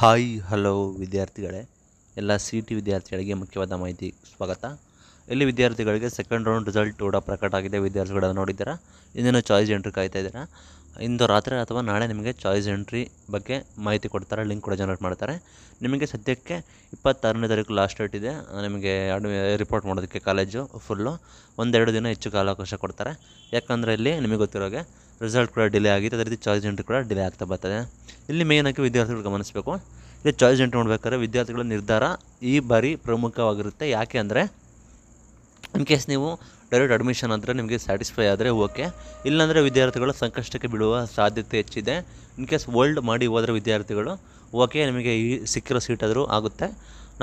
hi hello ವಿದ್ಯಾರ್ಥಿಗಳೇ ಎಲ್ಲ C T ವಿದ್ಯಾರ್ಥಿಗಳಿಗೆ ಮುಖ್ಯವಾದ ಮಾಹಿತಿ ಸ್ವಾಗತ ಇಲ್ಲಿ ವಿದ್ಯಾರ್ಥಿಗಳಿಗೆ ಸೆಕೆಂಡ್ ರೌಂಡ್ ರಿಸಲ್ಟ್ ಕೂಡ ಪ್ರಕಟ ಆಗಿದೆ ವಿದ್ಯಾರ್ಥಿಗಳನ್ನು ನೋಡಿದ್ದೀರಾ ಇನ್ನೇನು ಚಾಯ್ಸ್ ಎಂಟ್ರಿ ಕಾಯ್ತಾ ಇದ್ದೀರಾ ಇಂದು ರಾತ್ರಿ ಅಥವಾ ನಾಳೆ ನಿಮಗೆ ಚಾಯ್ಸ್ ಎಂಟ್ರಿ ಬಗ್ಗೆ ಮಾಹಿತಿ ಕೊಡ್ತಾರೆ ಲಿಂಕ್ ಕೂಡ ಜನರೇಟ್ ಮಾಡ್ತಾರೆ ನಿಮಗೆ ಸದ್ಯಕ್ಕೆ ಇಪ್ಪತ್ತಾರನೇ ತಾರೀಕು ಲಾಸ್ಟ್ ಡೇಟ್ ಇದೆ ನಿಮಗೆ ರಿಪೋರ್ಟ್ ಮಾಡೋದಕ್ಕೆ ಕಾಲೇಜು ಫುಲ್ಲು ಒಂದೆರಡು ದಿನ ಹೆಚ್ಚು ಕಾಲಾವಕಾಶ ಕೊಡ್ತಾರೆ ಯಾಕಂದರೆ ಇಲ್ಲಿ ನಿಮಗೆ ಗೊತ್ತಿರೋಗೆ ರಿಸಲ್ಟ್ ಕೂಡ ಡಿಲೇ ಆಗಿದೆ ಅದೇ ರೀತಿ ಚಾಯ್ಸ್ ಎಂಟ್ರಿ ಕೂಡ ಡಿಲೇ ಆಗ್ತಾ ಬರ್ತದೆ ಇಲ್ಲಿ ಮೇನ್ ಆಗಿ ವಿದ್ಯಾರ್ಥಿಗಳು ಗಮನಿಸಬೇಕು ಇಲ್ಲಿ ಚಾಯ್ಸ್ ಎಂಟ್ರಿ ನೋಡ್ಬೇಕಾದ್ರೆ ವಿದ್ಯಾರ್ಥಿಗಳ ನಿರ್ಧಾರ ಈ ಬಾರಿ ಪ್ರಮುಖವಾಗಿರುತ್ತೆ ಯಾಕೆ ಅಂದರೆ ಇನ್ ಕೇಸ್ ನೀವು ಡೈರೆಕ್ಟ್ ಅಡ್ಮಿಷನ್ ಆದರೆ ನಿಮಗೆ ಸ್ಯಾಟಿಸ್ಫೈ ಆದರೆ ಓಕೆ ಇಲ್ಲಾಂದರೆ ವಿದ್ಯಾರ್ಥಿಗಳು ಸಂಕಷ್ಟಕ್ಕೆ ಬಿಡುವ ಸಾಧ್ಯತೆ ಹೆಚ್ಚಿದೆ ಇನ್ ಕೇಸ್ ಓಲ್ಡ್ ಮಾಡಿ ಹೋದರೆ ವಿದ್ಯಾರ್ಥಿಗಳು ಓಕೆ ನಿಮಗೆ ಈ ಸಿಕ್ಕಿರೋ ಸೀಟ್ ಆದರೂ ಆಗುತ್ತೆ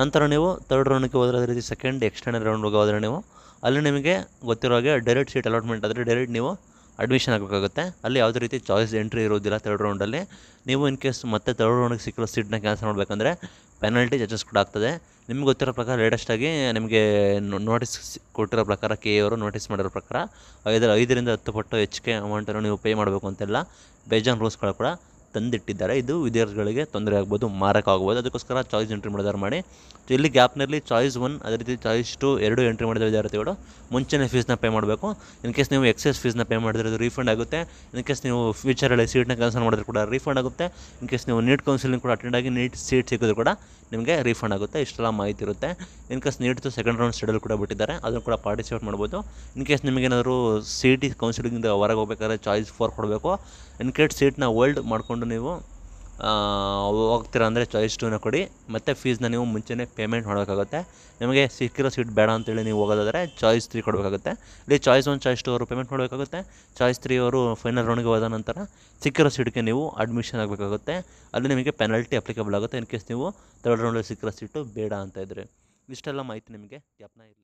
ನಂತರ ನೀವು ತರ್ಡ್ ರೌಂಡ್ಗೆ ಹೋದರೆ ಅದೇ ರೀತಿ ಸೆಕೆಂಡ್ ಎಕ್ಸ್ಟೆಂಡೆಡ್ ರೌಂಡ್ಗೆ ಹೋದರೆ ನೀವು ಅಲ್ಲಿ ನಿಮಗೆ ಗೊತ್ತಿರೋ ಹಾಗೆ ಡೈರೆಕ್ಟ್ ಸೀಟ್ ಅಲಾಟ್ಮೆಂಟ್ ಆದರೆ ಡೈರೆಕ್ಟ್ ನೀವು ಅಡ್ಮಿಷನ್ ಆಗಬೇಕಾಗುತ್ತೆ ಅಲ್ಲಿ ಯಾವುದೇ ರೀತಿ ಚಾಯ್ಸ್ ಎಂಟ್ರಿ ಇರೋದಿಲ್ಲ ತರ್ಡ್ ರೌಂಡಲ್ಲಿ ನೀವು ಇನ್ ಕೇಸ್ ಮತ್ತೆ ತರ್ಡ್ ರೌಂಡಿಗೆ ಸಿಕ್ಕಿರೋ ಸೀಟ್ನ ಕ್ಯಾನ್ಸಲ್ ಮಾಡಬೇಕಂದ್ರೆ ಪೆನಾಲ್ಟಿ ಜಜಸ್ ಕೂಡ ಆಗ್ತದೆ ನಿಮ್ಗೆ ಗೊತ್ತಿರೋ ಪ್ರಕಾರ ಲೇಟೆಸ್ಟಾಗಿ ನಿಮಗೆ ನೋಟಿಸ್ ಕೊಟ್ಟಿರೋ ಪ್ರಕಾರ ಕೆ ಎ ಅವರು ನೋಟಿಸ್ ಮಾಡಿರೋ ಪ್ರಕಾರ ಐದರ ಐದರಿಂದ ಹತ್ತು ಪಟ್ಟು ಹೆಚ್ಚಿಗೆ ಅಮೌಂಟನ್ನು ನೀವು ಪೇ ಮಾಡಬೇಕು ಅಂತೆಲ್ಲ ಬೇಜಾನ್ ರೂಲ್ಸ್ಗಳು ಕೂಡ ತಂದಿಟ್ಟಿದ್ದಾರೆ ಇದು ವಿದ್ಯಾರ್ಥಿಗಳಿಗೆ ತೊಂದರೆ ಆಗ್ಬೋದು ಮಾರಕ ಆಗ್ಬೋದು ಅದಕ್ಕೋಸ್ಕರ ಚಾಯ್ಸ್ ಎಂಟ್ರಿ ಮಾಡಿದ್ದಾರೆ ಮಾಡಿ ಇಲ್ಲಿ ಗ್ಯಾಪ್ನಲ್ಲಿ ಚಾಯ್ಸ್ ಒನ್ ಅದೇ ರೀತಿ ಚಾಯ್ಸ್ ಟು ಎರಡು ಎಂಟ್ರಿ ಮಾಡಿದ ವಿದ್ಯಾರ್ಥಿಗಳು ಮುಂಚೆನೇ ಫೀಸ್ನ ಪೇ ಮಾಡಬೇಕು ಇನ್ ಕೇಸ್ ನೀವು ಎಕ್ಸೆಸ್ ಫೀಸ್ನ ಪೇ ಮಾಡಿದ್ರೆ ಅದು ರೀಫಂಡ್ ಆಗುತ್ತೆ ಇನ್ ಕೇಸ್ ನೀವು ಫ್ಯೂಚರಲ್ಲಿ ಸೀಟ್ನ ಕ್ಯಾನ್ಸಲ್ ಮಾಡಿದ್ರೆ ಕೂಡ ರೀಫಂಡ್ ಆಗುತ್ತೆ ಇನ್ ಕೇಸ್ ನೀವು ನೀಟ್ ಕೌನ್ಸಿಲಿಂಗ್ ಕೂಡ ಅಟೆಂಡ್ ಆಗಿ ನೀಟ್ ಸೀಟ್ ಸಿಕ್ಕಿದ್ರು ಕೂಡ ನಿಮಗೆ ರೀಫಂಡ್ ಆಗುತ್ತೆ ಇಷ್ಟೆಲ್ಲ ಮಾಹಿತಿ ಇರುತ್ತೆ in case NEET second round schedule ಕೂಡ ಬಿಟ್ಟಿದ್ದಾರೆ ಅದನ್ನು ಕೂಡ ಪಾರ್ಟಿಸಿಪೇಟ್ ಮಾಡ್ಬೋದು ಇನ್ ಕೇಸ್ ನಿಮಗೇನಾದರೂ ಸಿ ಟಿ ಕೌನ್ಸಿಲಿಂಗಿಂದ ಹೊರಗೆ ಹೋಗ್ಬೇಕಾದ್ರೆ ಚಾಯ್ಸ್ ಫೋರ್ ಕೊಡಬೇಕು ಇನ್ ಕೇಸ್ ಸೀಟ್ನ ಓಲ್ಡ್ ಮಾಡ್ಕೊಂಡು ಮಾಡಿಕೊಂಡು ನೀವು ಹೋಗ್ತೀರಾ ಅಂದರೆ ಚಾಯ್ಸ್ ಟೂನ ಕೊಡಿ ಮತ್ತು ಫೀಸ್ನ ನೀವು ಮುಂಚೆನೇ ಪೇಮೆಂಟ್ ಮಾಡಬೇಕಾಗುತ್ತೆ ನಿಮಗೆ ಸಿಕ್ಕಿರೋ ಸೀಟ್ ಬೇಡ ಅಂತೇಳಿ ನೀವು ಹೋಗೋದಾದರೆ ಚಾಯ್ಸ್ ತ್ರೀ ಕೊಡಬೇಕಾಗುತ್ತೆ ಇಲ್ಲಿ ಚಾಯ್ಸ್ ಒನ್ ಚಾಯ್ಸ್ ಟೂ ಅವರು ಪೇಮೆಂಟ್ ಮಾಡಬೇಕಾಗುತ್ತೆ ಚಾಯ್ಸ್ ತ್ರೀ ಅವರು ಫೈನಲ್ ರೌಂಡ್ಗೆ ಹೋದ ನಂತರ ಸಿಕ್ಕಿರೋ ಸೀಟ್ಗೆ ನೀವು ಅಡ್ಮಿಷನ್ ಆಗಬೇಕಾಗುತ್ತೆ ಅಲ್ಲಿ ನಿಮಗೆ ಪೆನಲ್ಟಿ ಅಪ್ಲಿಕೇಬಲ್ ಆಗುತ್ತೆ ಇನ್ ಕೇಸ್ ನೀವು ಥರ್ಡ್ ರೌಂಡಲ್ಲಿ ಸಿಕ್ಕಿರೋ ಸೀಟು ಬೇಡ ಅಂತ ಇದ್ದರೆ ಇಷ್ಟೆಲ್ಲ ಮಾಹಿತಿ ನಿಮಗೆ ಜ್ಞಾಪನ ಇರಲಿ